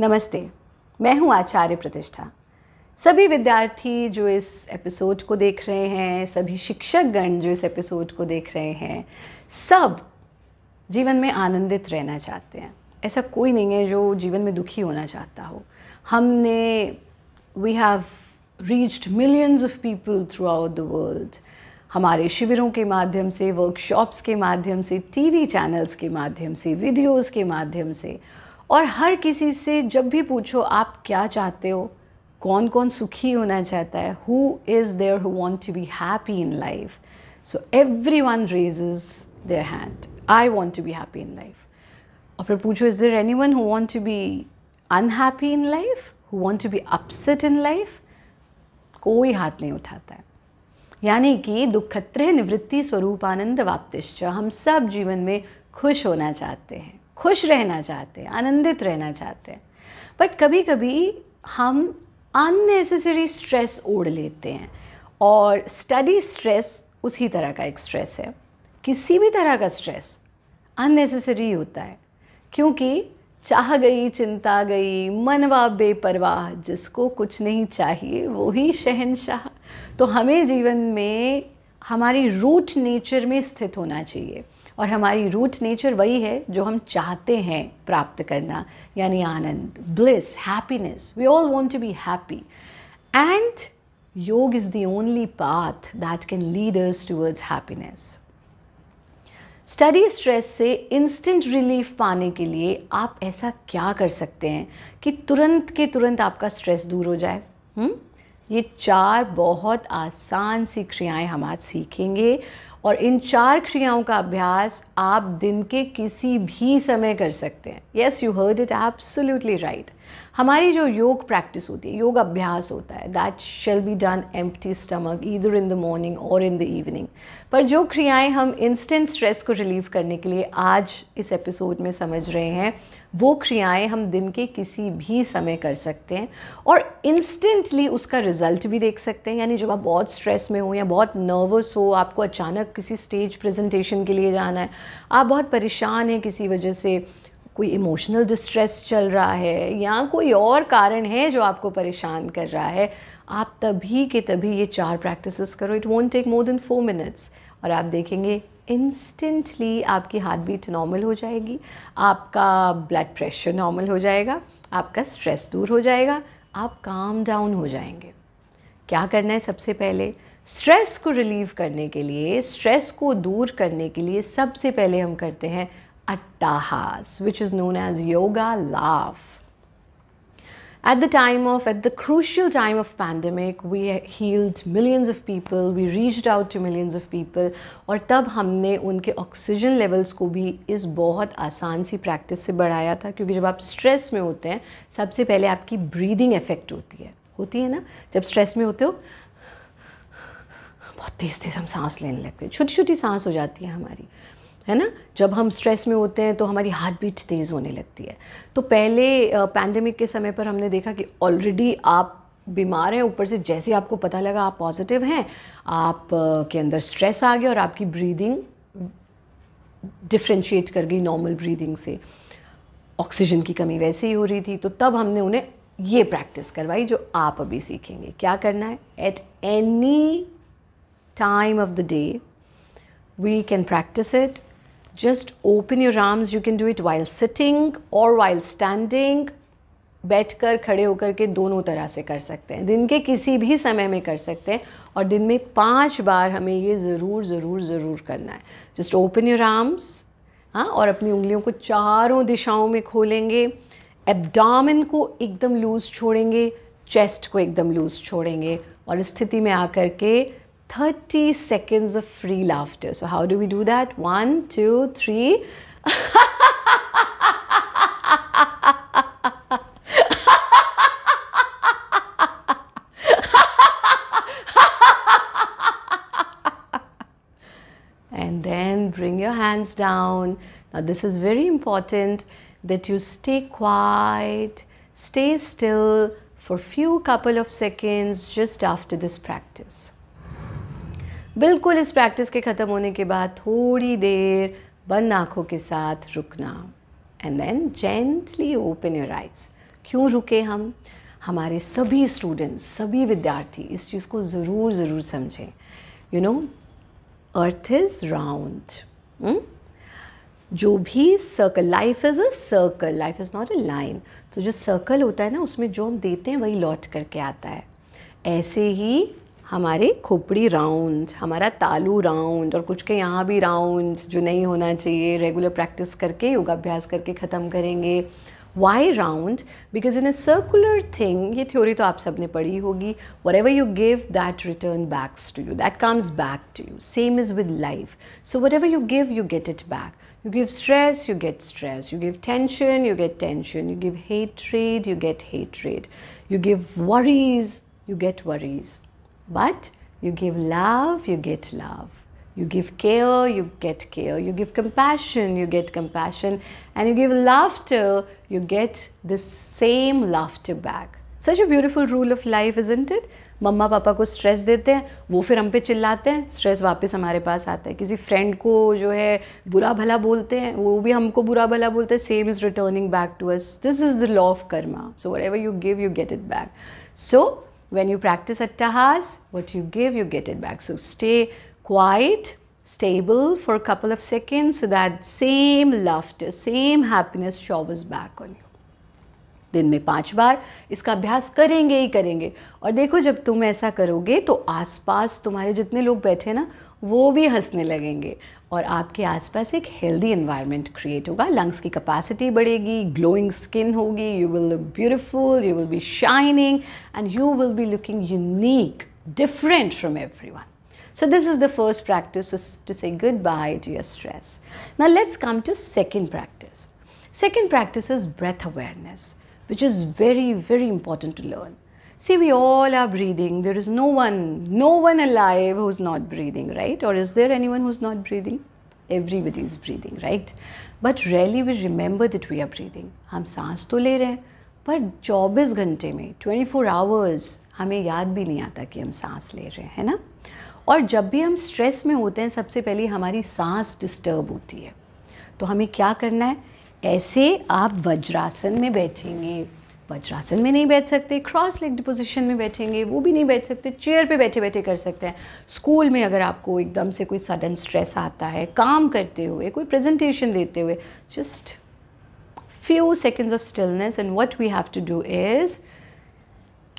नमस्ते मैं हूं आचार्य प्रतिष्ठा सभी विद्यार्थी जो इस एपिसोड को देख रहे हैं सभी शिक्षकगण जो इस एपिसोड को देख रहे हैं सब जीवन में आनंदित रहना चाहते हैं ऐसा कोई नहीं है जो जीवन में दुखी होना चाहता हो हमने we have reached millions of people throughout the world हमारे शिविरों के माध्यम से वर्कशॉप्स के माध्यम से टीवी चैनल्स के माध्यम से वीडियोस के माध्यम से और हर किसी से जब भी पूछो आप क्या चाहते हो कौन कौन सुखी होना चाहता है who is there who want to be happy in life so every one raises their hand I want to be happy in life और फिर पूछो is there any one who want to be unhappy in life who want to be upset in life कोई हाथ नहीं उठाता है यानी कि दुखत्र निवृत्ति स्वरूपानंद वाप्तिश्च हम सब जीवन में खुश होना चाहते हैं खुश रहना चाहते हैं आनंदित रहना चाहते हैं बट कभी कभी हम अननेसेसरी स्ट्रेस ओढ़ लेते हैं और स्टडी स्ट्रेस उसी तरह का एक स्ट्रेस है किसी भी तरह का स्ट्रेस अननेसेसरी होता है क्योंकि चाह गई चिंता गई मनवा बेपरवाह जिसको कुछ नहीं चाहिए वो ही शहनशाह तो हमें जीवन में हमारी रूट नेचर में स्थित होना चाहिए और हमारी रूट नेचर वही है जो हम चाहते हैं प्राप्त करना यानी आनंद bliss happiness we all want to be happy and yoga is the only path that can lead us towards happiness study stress से इंस्टेंट रिलीफ पाने के लिए आप ऐसा क्या कर सकते हैं कि तुरंत के तुरंत आपका स्ट्रेस दूर हो जाए हुँ? ये चार बहुत आसान सी क्रियाएं हम आज सीखेंगे और इन चार क्रियाओं का अभ्यास आप दिन के किसी भी समय कर सकते हैं yes you heard it absolutely right हमारी जो योग प्रैक्टिस होती है योग अभ्यास होता है that shall be done empty stomach either in the morning और इन द इवनिंग पर जो क्रियाएं हम इंस्टेंट स्ट्रेस को रिलीव करने के लिए आज इस एपिसोड में समझ रहे हैं वो क्रियाएं हम दिन के किसी भी समय कर सकते हैं और इंस्टेंटली उसका रिजल्ट भी देख सकते हैं यानी जब आप बहुत स्ट्रेस में हो या बहुत नर्वस हो आपको अचानक किसी स्टेज प्रेजेंटेशन के लिए जाना है आप बहुत परेशान हैं किसी वजह से कोई इमोशनल डिस्ट्रेस चल रहा है या कोई और कारण है जो आपको परेशान कर रहा है आप तभी के तभी ये चार प्रैक्टिसेस करो it won't take more than four minutes और आप देखेंगे इंस्टेंटली आपकी हार्ट बीट नॉर्मल हो जाएगी आपका ब्लड प्रेशर नॉर्मल हो जाएगा आपका स्ट्रेस दूर हो जाएगा आप काम डाउन हो जाएंगे क्या करना है सबसे पहले स्ट्रेस को रिलीव करने के लिए स्ट्रेस को दूर करने के लिए सबसे पहले हम करते हैं attahas, which is known as yoga laugh. At the time of, at the crucial time of pandemic, we healed millions of people, we reached out to millions of people aur tab humne unke oxygen levels ko bhi is bahut aasan si practice se badhaya tha kyunki jab aap stress mein hote hain sabse pehle aapki breathing effect hoti hai hoti hai na jab stress mein hote ho बहुत तेज़ तेज़ हम सांस लेने लगते हैं छोटी छोटी सांस हो जाती है हमारी है ना जब हम स्ट्रेस में होते हैं तो हमारी हार्ट बीट तेज़ होने लगती है तो पहले पैंडमिक के समय पर हमने देखा कि ऑलरेडी आप बीमार हैं ऊपर से जैसे आपको पता लगा आप पॉजिटिव हैं आप के अंदर स्ट्रेस आ गया और आपकी ब्रीदिंग डिफ्रेंशिएट कर गई नॉर्मल ब्रीदिंग से ऑक्सीजन की कमी वैसे ही हो रही थी तो तब हमने उन्हें ये प्रैक्टिस करवाई जो आप अभी सीखेंगे क्या करना है at any time of the day we can practise it just open your arms you can do it while sitting or while standing बैठ कर खड़े होकर के दोनों तरह से कर सकते हैं दिन के किसी भी समय में कर सकते हैं और दिन में पांच बार हमें ये ज़रूर ज़रूर ज़रूर करना है जस्ट ओपन योर आर्म्स हाँ और अपनी उंगलियों को चारों दिशाओं में खोलेंगे एब्डामिन को एकदम लूज़ छोड़ेंगे चेस्ट को एकदम लूज़ छोड़ेंगे और स्थिति में आकर के 30 seconds of free laughter. So how do we do that? One, two, three. and then bring your hands down. Now this is very important that you stay quiet, stay still for few couple of seconds just after this practice. बिल्कुल इस practice के ख़त्म होने के बाद थोड़ी देर बंद आँखों के साथ रुकना and then gently open your eyes क्यों रुके हम हमारे सभी स्टूडेंट्स सभी विद्यार्थी इस चीज़ को ज़रूर ज़रूर समझें you know earth is round जो भी circle life is a circle life is not a line तो जो सर्कल होता है ना उसमें जो हम देते हैं वही लौट करके आता है ऐसे ही हमारे खोपड़ी राउंड हमारा तालू राउंड और कुछ के यहाँ भी राउंड जो नहीं होना चाहिए रेगुलर प्रैक्टिस करके योगाभ्यास करके ख़त्म करेंगे why round because in a circular thing ये थ्योरी तो आप सब ने पढ़ी होगी whatever you give that returns backs to you that comes back to you same is with life so whatever you give you get it back you give stress you get stress you give tension you get tension you give hatred, you get hatred. You give worries you get worries But you give love, you get love. You give care, you get care. You give compassion, you get compassion. And you give laughter, you get this same laughter back. Such a beautiful rule of life isn't it मम्मा पापा को stress देते हैं वो फिर हम पे चिल्लाते हैं स्ट्रेस वापस हमारे पास आता है किसी फ्रेंड को जो है बुरा भला बोलते हैं वो भी हमको बुरा भला बोलते हैं same is returning back to us this is the law of karma so whatever you give you get it back so When you practice attahas, what you give, you get it back. So stay quiet, stable for a couple of seconds so that same laughter, same happiness showers back on you. दिन में पांच बार इसका अभ्यास करेंगे ही करेंगे और देखो जब तुम ऐसा करोगे तो आसपास तुम्हारे जितने लोग बैठे ना वो भी हंसने लगेंगे और आपके आसपास एक हेल्दी इन्वायरमेंट क्रिएट होगा लंग्स की कैपेसिटी बढ़ेगी ग्लोइंग स्किन होगी you will look beautiful you will be shining and you will be looking unique different from everyone so this is the first practice to say goodbye to your stress ना let's come to second practice second practice is breath awareness which is very very important to learn See, we all are breathing. There is no one, no one alive who's not breathing, right? Or is there anyone who's not breathing? Everybody is breathing, right? But rarely we remember that we are breathing. हम सांस तो ले रहे हैं पर 24 घंटे में 24 hours हमें याद भी नहीं आता कि हम सांस ले रहे हैं है ना और जब भी हम स्ट्रेस में होते हैं सबसे पहले हमारी सांस डिस्टर्ब होती है तो हमें क्या करना है ऐसे आप वज्रासन में बैठेंगे वज्रासन में नहीं बैठ सकते क्रॉस लेग पोजिशन में बैठेंगे वो भी नहीं बैठ सकते चेयर पे बैठे बैठे कर सकते हैं स्कूल में अगर आपको एकदम से कोई सडन स्ट्रेस आता है काम करते हुए कोई प्रेजेंटेशन देते हुए just few seconds of stillness and what we have to do is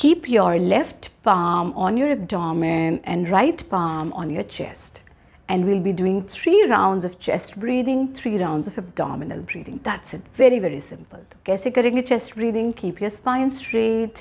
keep your left palm on your abdomen and right palm on your chest and we'll be doing three rounds of chest breathing, three rounds of abdominal breathing. That's it. Very, very simple. तो कैसे करेंगे chest breathing? Keep your spine straight.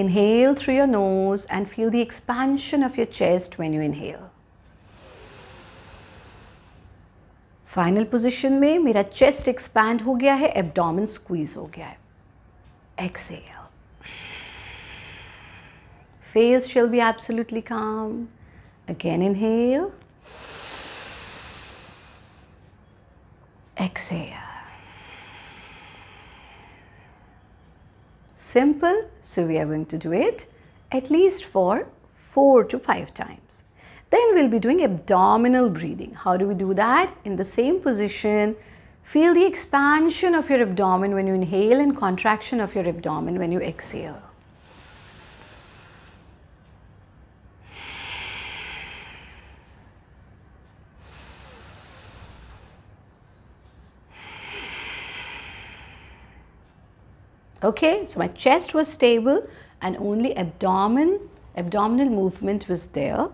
Inhale through your nose and feel the expansion of your chest when you inhale. Final position: में मेरा chest expand हो abdomen है abdomen Exhale. Face shall be absolutely calm. Again, inhale. Exhale. Simple, so we are going to do it at least for 4 to 5 times. Then we'll be doing abdominal breathing. How do we do that? In the same position, feel the expansion of your abdomen when you inhale and contraction of your abdomen when you exhale. Okay, so my chest was stable and only abdomen, abdominal movement was there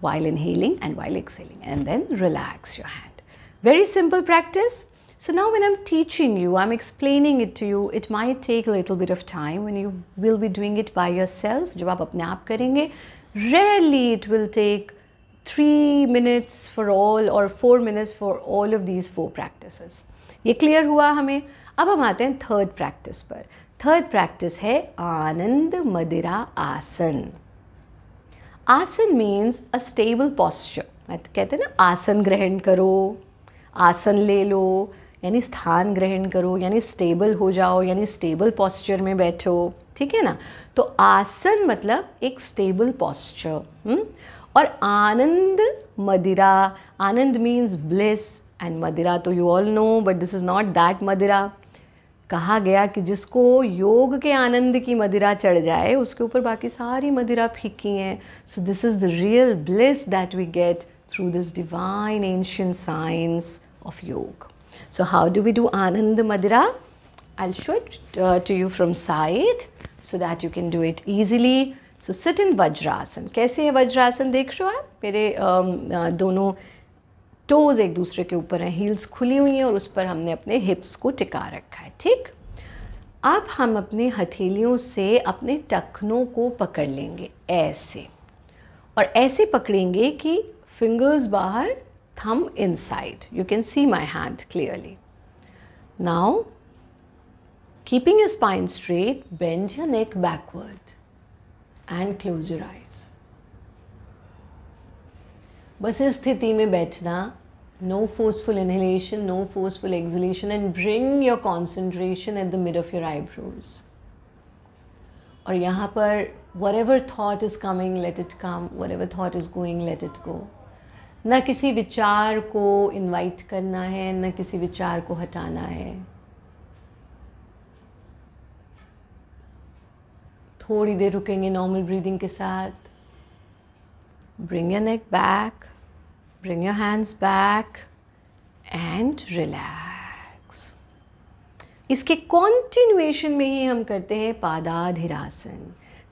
while inhaling and while exhaling and then relax your hand. Very simple practice. So now when I'm teaching you, I'm explaining it to you, it might take a little bit of time when you will be doing it by yourself. जब आप अपने आप करेंगे, rarely it will take three minutes for all or four minutes for all of these four practices. ये clear हुआ हमें अब हम आते हैं थर्ड प्रैक्टिस पर थर्ड प्रैक्टिस है आनंद मदिरा आसन आसन मीन्स अ स्टेबल पॉस्चर कहते हैं ना आसन ग्रहण करो आसन ले लो यानी स्थान ग्रहण करो यानी स्टेबल हो जाओ यानी स्टेबल पॉस्चर में बैठो ठीक है ना तो आसन मतलब एक स्टेबल हम्म? पॉस्चर और आनंद मदिरा आनंद मीन्स ब्लिस एंड मदिरा तो you all know but this is not that Madira कहा गया कि जिसको योग के आनंद की मदिरा चढ़ जाए उसके ऊपर बाकी सारी मदिरा फीकी हैं so this is the real bliss that we get through this divine ancient science of yoga so how do we do Anand Madira I show to you from side so that you can do it easily so sit in Vajrasana कैसे है वज्रासन देख रहे हो आप मेरे um, uh, दोनों toes एक दूसरे के ऊपर हैं हील्स खुली हुई हैं और उस पर हमने अपने हिप्स को टिका रखा है ठीक अब हम अपने हथेलियों से अपने टखनों को पकड़ लेंगे ऐसे और ऐसे पकड़ेंगे कि फिंगर्स बाहर thumb inside you can see my hand clearly now keeping your spine straight bend your neck backward and close your eyes बस इस स्थिति में बैठना no forceful inhalation no forceful exhalation and bring your concentration at the mid of your eyebrows और यहाँ पर whatever thought is coming let it come whatever thought is going let it go न किसी विचार को invite करना है न किसी विचार को हटाना है थोड़ी देर रुकेंगे नॉर्मल ब्रीदिंग के साथ Bring your neck back. Bring your hands back and relax. इसके कॉन्टिन्यूएशन में ही हम करते हैं पादाधिरासन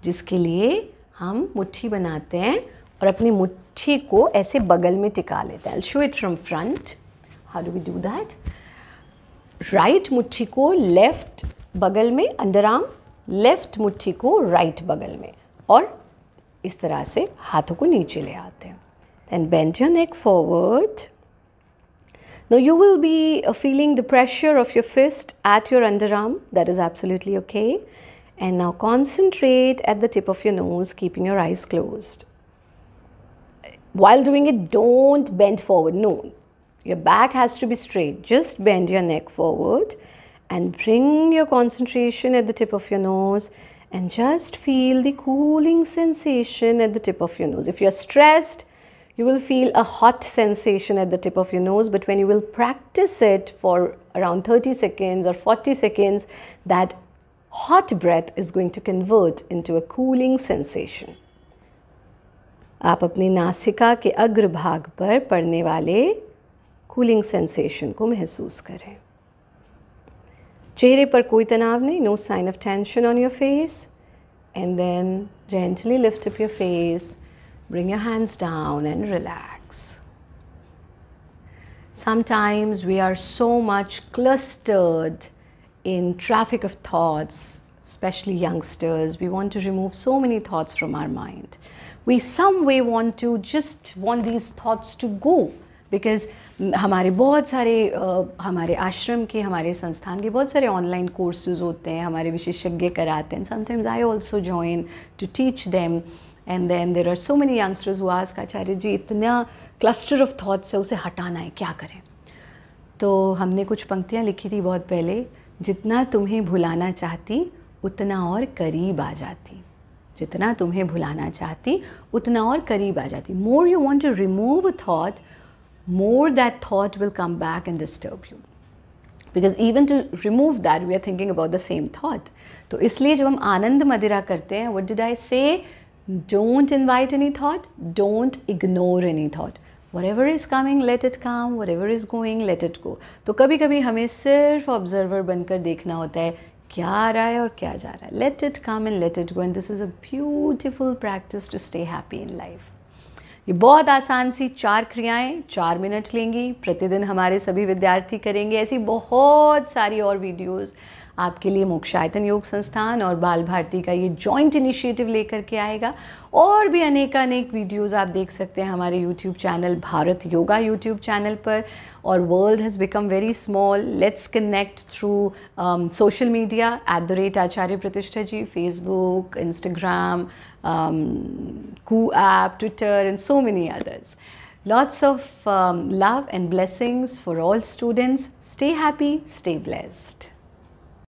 जिसके लिए हम मुट्ठी बनाते हैं और अपनी मुट्ठी को ऐसे बगल में टिका लेते हैं show it from front how do we do that right मुट्ठी को लेफ्ट बगल में अंडर आर्म लेफ्ट मुट्ठी को राइट right बगल में और इस तरह से हाथों को नीचे ले आते हैं then bend your neck forward. Now you will be uh, feeling the pressure of your fist at your underarm. That is absolutely okay. And now concentrate at the tip of your nose, keeping your eyes closed. While doing it, don't bend forward. No, your back has to be straight. Just bend your neck forward and bring your concentration at the tip of your nose and just feel the cooling sensation at the tip of your nose. If you're stressed, you will feel a hot sensation at the tip of your nose, but when you will practice it for around 30 seconds or 40 seconds, that hot breath is going to convert into a cooling sensation. आप अपनी नासिका के अग्रभाग पर पड़ने वाले cooling sensation को महसूस करें चेहरे पर कोई तनाव नहीं no sign of tension on your and then gently lift up your face, bring your hands down, and relax. Sometimes we are so much clustered in traffic of thoughts, especially youngsters. We want to remove so many thoughts from our mind. We, some way, want to just want these thoughts to go. Because हमारे बहुत सारे हमारे आश्रम के हमारे संस्थान के बहुत सारे ऑनलाइन कोर्सेज होते हैं हमारे विशेषज्ञ कराते हैं sometimes I also join to teach them and then there are so many youngsters वो आज आचार्य जी इतना क्लस्टर ऑफ थाट्स है उसे हटाना है क्या करें तो हमने कुछ पंक्तियाँ लिखी थी बहुत पहले जितना तुम्हें भुलाना चाहती उतना और करीब आ जाती जितना तुम्हें भुलाना चाहती उतना और करीब आ जाती more you want to remove thought more that thought will come back and disturb you because even to remove that we are thinking about the same thought so isliye jab hum anand madira karte hain what did i say don't invite any thought don't ignore any thought whatever is coming let it come whatever is going let it go to kabi-kabi hame sirf observer bankar dekhna hota hai kya aa raha aur kya ja let it come and let it go and this is a beautiful practice to stay happy in life ये बहुत आसान सी चार क्रियाएं चार minute लेंगी प्रतिदिन हमारे सभी विद्यार्थी करेंगे ऐसी बहुत सारी और वीडियोज़ आपके लिए मोक्षायतन योग संस्थान और बाल भारती का ये जॉइंट इनिशिएटिव लेकर के आएगा और भी अनेक अनेक वीडियोस आप देख सकते हैं हमारे YouTube channel Bharat Yoga YouTube channel पर और world has become very small let's connect through social media at the rate Acharya Pratishtha ji Facebook Instagram Koo app Twitter and so many others Lots of um, love and blessings for all students. Stay happy, stay blessed.